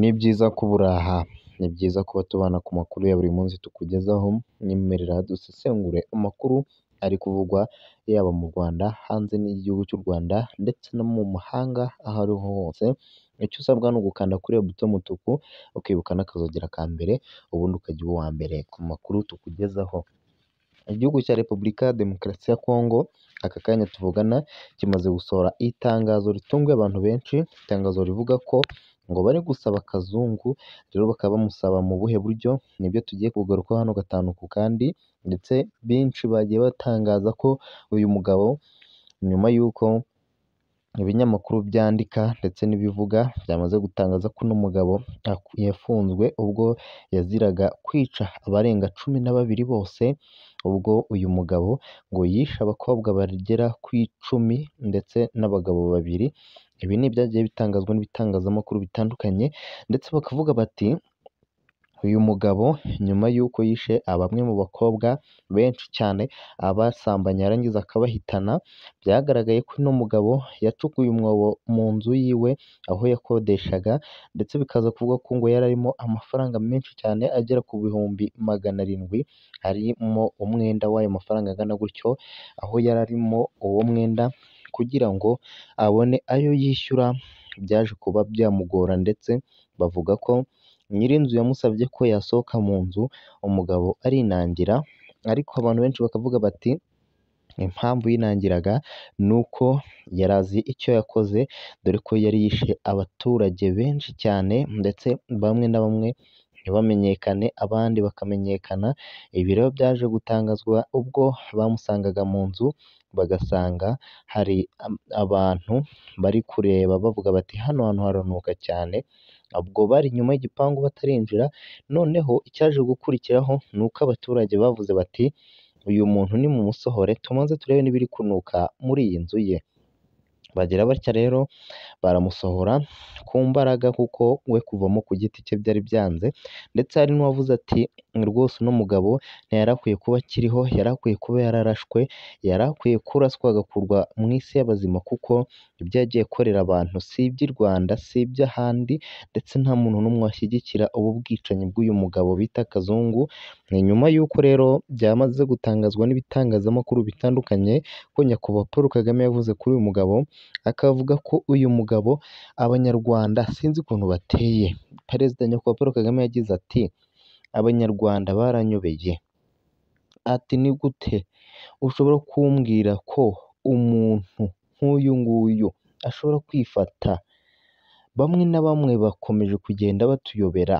Ni byiza kuba uri aha, ni byiza kuba tubana ku makuru ya buri munsi tukugezaho, nyemerera dusesengure amakuru ari kuvugwa yaba mu Rwanda, hanze n'igihugu cy'u Rwanda ndetse no mu mahanga aho ariho hose, icyo usabwa ni ugukanda kuri buto mutuku ukibuka n'akazogera ka mbere, ubundi ukajya uba uwa mbere ku makuru tukugezaho. Igihugu cya Repubulika ya Demokarasi ya Kongo, aka kanya tuvugana kimaze gusohora itangazo ritunguye abantu benshi, itangazo rivuga ko ngo bari gusaba kazungu rero bakaba bamusaba mu buhe buryo, nibyo tugiye kugarukaho hano gatanu ku kandi, ndetse benshi bagiye batangaza ko uyu mugabo nyuma y'uko Ibinyamakuru byandika ndetse n'ibivuga byamaze gutangaza ko uno mugabo yafunzwe ubwo yaziraga kwica abarenga cumi na babiri bose, ubwo uyu mugabo ngo yishe abakobwa bagera ku icumi ndetse n'abagabo babiri, ibi ni ibyagiye bitangazwa n'ibitangazamakuru bitandukanye ndetse bakavuga bati Uyu mugabo nyuma y'uko yishe bamwe mu bakobwa benshi cyane abasambanya yarangiza akabahitana, byagaragaye ko uno mugabo yacukuye umwobo mu nzu yiwe aho yakodeshaga ndetse bikaza kuvuga ko ngo yari arimo amafaranga menshi cyane agera ku bihumbi magana arindwi, harimo umwenda w'ayo mafaranga angana gutyo, aho yari arimo uwo mwenda kugira ngo abone ayo yishyura byaje kuba byamugora ndetse bavuga ko nyir'inzu yamusabye ko yasohoka mu nzu, umugabo arinangira ariko abantu benshi bakavuga bati impamvu yinangiraga ni uko yari azi icyo yakoze, dore ko yari yishe abaturage benshi cyane ndetse bamwe na bamwe ntibamenyekane abandi bakamenyekana, ibi rero byaje gutangazwa ubwo bamusangaga mu nzu bagasanga hari abantu bari kureba bavuga bati hano hantu haranuka cyane. ubwo bari inyuma y'igipangu batarinjira, noneho icyaje gukurikiraho ni uko abaturage bavuze bati uyu muntu nimumusohore tubanze turebe niba iri kunuka muri iyi nzu ye. bagira batya rero baramusohora ku mbaraga kuko we kuvamo ku giti cye byari byanze ndetse hari n'uwavuze ati rwose uno mugabo ntiyari akwiye kuba akiriho yari akwiye kuba yararashwe yari akwiye kuraswa agakurwa mu isi y'abazima kuko ibyo yagiye akorera abantu si iby'i Rwanda si iby'ahandi ndetse nta muntu n'umwe washyigikira ubu bwicanyi bw'uyu mugabo bita Kazungu ni nyuma y'uko rero byamaze gutangazwa n'ibitangazamakuru bitandukanye ko nyakubahwa Paul Kagame yavuze kuri uyu mugabo akavuga ko uyu mugabo abanyarwanda sinzi ukuntu bateye, perezida nyakubahwa Paul Kagame yagize ati abanyarwanda baranyobeye, ati ni gute ushobora kumbwira ko umuntu nk'uyu nguyu ashobora kwifata, bamwe na bamwe bakomeje kugenda batuyobera,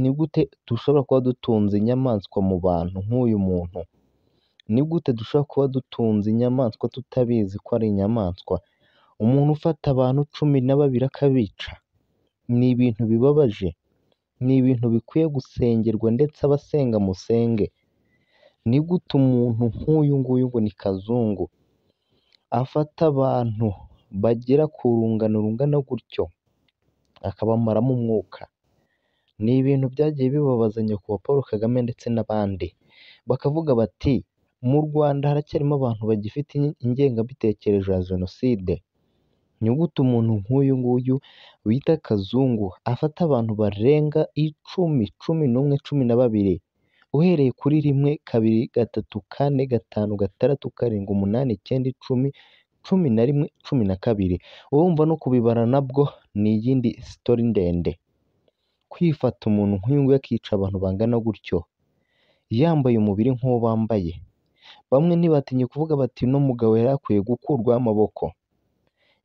ni gute dushobora kuba dutunze inyamaswa mu bantu nk'uyu muntu, ni gute dushobora kuba dutunze inyamaswa tutabizi ko ari inyamaswa. umuntu ufata abantu cumi na babiri akabica, ni ibintu bibabaje, ni ibintu bikwiye gusengerwa ndetse abasenga musenge, ni gute umuntu nk'uyu nguyu ngo ni kazungu afata abantu bagera ku rungano rungana gutyo akabamaramo umwuka, ni ibintu byagiye bibabaza nyakubahwa Paul Kagame ndetse n'abandi, bakavuga bati mu Rwanda haracyarimo abantu bagifite ingengabitekerezo ya jenoside, Inyuguti umuntu nk'uyu nguyu bita Kazungu afata abantu barenga icumi, cumi n'umwe, cumi na babiri, uhereye kuri rimwe, kabiri, gatatu, kane, gatanu, gatandatu, karindwi, umunani, icyenda, icumi, cumi na rimwe, cumi na kabiri, urumva no kubibara nabwo ni iyindi sitori ndende, kwifata umuntu nk'uyu nguyu akica abantu bangana gutyo, yambaye umubiri nk'uwo bambaye, bamwe ntibatinya kuvuga bati uno mugabo yari akwiye gukurwaho amaboko.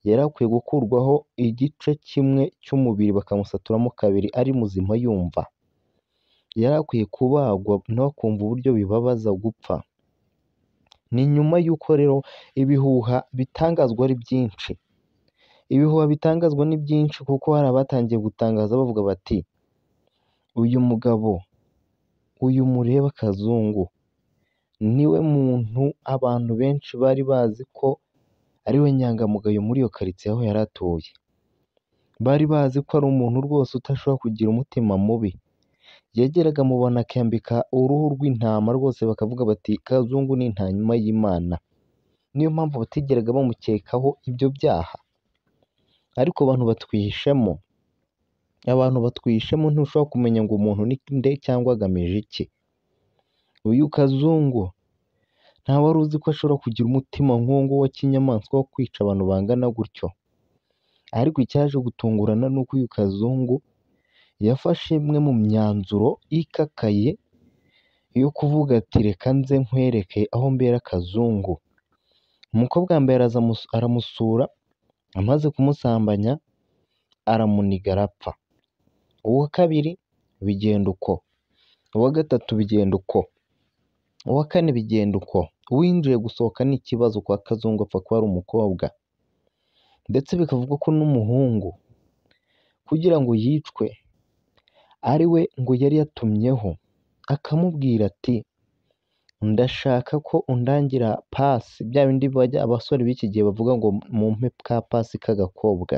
yari akwiye gukurwaho igice kimwe cy'umubiri bakamusaturamo kabiri ari muzima yumva, yari akwiye kubagwa nawe akumva uburyo bibabaza gupfa, ni nyuma y'uko rero ibihuha bitangazwa ari byinshi, ibihuha bitangazwa ni byinshi kuko hari abatangiye gutangaza bavuga bati uyu mugabo, uyu murebe akazungu, niwe muntu abantu benshi bari bazi ko ari we nyangamugayo muri iyo karitsiye aho yari atuye, bari bazi ko ari umuntu rwose utashobora kugira umutima mubi, yageraga mu bantu uruhu rw'intama rwose bakavuga bati kazungu ni intama y'Imana, niyo mpamvu batigeraga bamukekaho ibyo byaha, ariko abantu batwihishemo, abantu batwihishemo ntushobora kumenya ngo umuntu ni nde cyangwa agamije iki, uyu kazungu wari uzi ko ashobora kugira umutima nk'uwo wa kinyamaswa wo kwica abantu bangana gutyo, ariko icyaje gutungurana ni uko uyu kazungu yafashe imwe mu myanzuro ikakaye yo kuvuga ati reka nze nkwereke aho mbera kazungu, umukobwa wa mbere aramusura amaze kumusambanya aramuniga arapfa, uwa kabiri bigenda uko, uwa gatatu bigenda uko. Uwa kane bigenda uko, uwinjiye gusohoka ni ikibazo kwa kazungu apfa kuba ari umukobwa ndetse bikavugwa ko n'umuhungu kugira ngo yicwe ari we ngo yari yatumyeho, akamubwira ati ndashaka ko undangira pasi, bya bindi abasore b'iki gihe bavuga ngo mu mpe ka pasi k'agakobwa,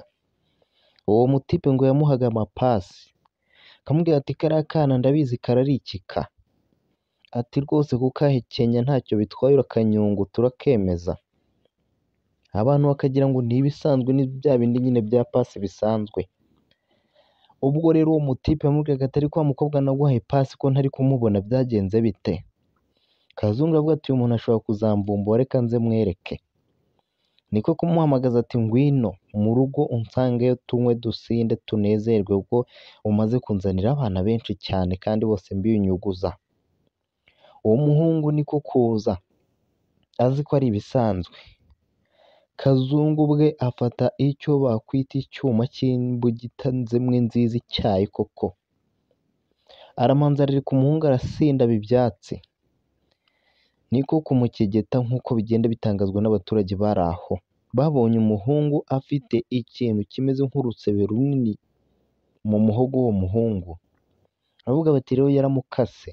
uwo mutipe ngo yamuhaga amapasi akamubwira ati kariya kana ndabizi kararikika. Ati rwose kukahekenya ntacyo bitwaye urakanyungutsa urakemeza, abantu bakagira ngo ni ibisanzwe ni bya bindi nyine bya pasi bisanzwe, ubwo rero uwo mutipe yamubwiraga ati ariko wa mukobwa naguhaye pasi ko ntari kumubona byagenze bite? Kazungu aravuga ati uyu muntu ashobora kuzamvumbura reka nze mwereke, niko kumuhamagaza ati ngwino mu rugo unsangeyo tunywe dusinde tunezerwe kuko umaze kunzanira abana benshi cyane kandi bose mbiyunyuguza. uwo muhungu niko kuza azi ko ari ibisanzwe, kazungu ubwe afata icyo bakwita icyuma cy'imbugita zimwe nziza icyayi koko, aramanza ku umuhungu arasindaba ibyatsi, niko kumukegeta nk'uko bigenda bitangazwa n'abaturage bari aho, babonye umuhungu afite ikintu kimeze nk'urusebe runini mu muhogo w'uwo muhungu, aravuga bati rero yaramukase.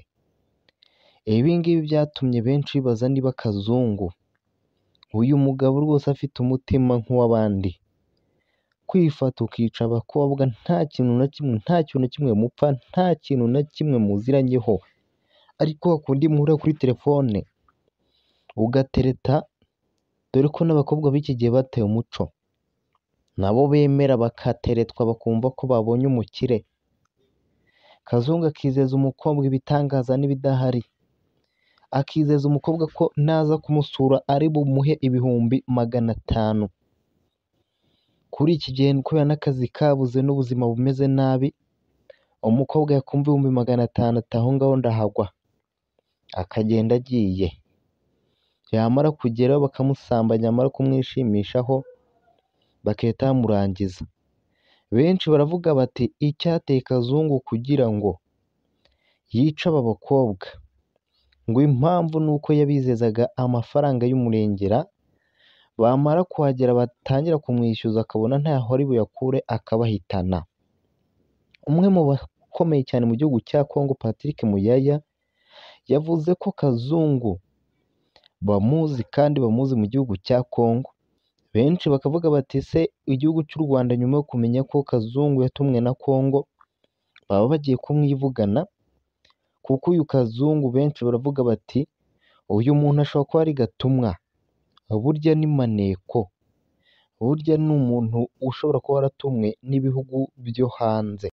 Ibi ngibi byatumye benshi bibaza niba akazungu, uyu mugabo rwose afite umutima nk'uw'abandi, kwifata ukica abakobwa nta kintu na kimwe, nta kintu na kimwe mupfa, nta kintu na kimwe muziranyeho, ariko kwa muhura kuri telefone ugatereta, dore ko n'abakobwa b'iki gihe bataye umuco, nabo bemera bakateretwa bakumva ko babonye umukire, kazungu akizeza umukobwa ibitangaza n'ibidahari. akizeza umukobwa ko naza kumusura ari bumuhe ibihumbi magana atanu. Kuri iki gihe kubera n'akazi kabuze n'ubuzima bumeze nabi, umukobwa yakumva ibihumbi magana atanu ati ngaho ndahagwa, akagenda agiye. Yamara kugerayo bakamusambanya yamara kumwishimishaho bagahita bamurangiza. Benshi baravuga bati icyateye Kazungu kugira ngo yice aba bakobwa ngo impamvu ni uko yabizezaga amafaranga y'umurengera, bamara kuhagera batangira kumwishyuza akabona ntaho ari buyakure akabahitana. Umwe mu bakomeye cyane mu gihugu cya Congo Patrick Muyaya yavuze ko Kazungu bamuzi kandi bamuzi mu gihugu cya Congo benshi bakavuga bati ese igihugu cy'u Rwanda nyuma yo kumenya ko Kazungu yatumwe na Congo baba bagiye kumwivugana kuko uyu kazungu benshi baravuga bati uyu muntu ashobora kuba ari gatumwa burya ni maneko burya ni umuntu ushobora kuba waratumwe n'ibihugu byo hanze.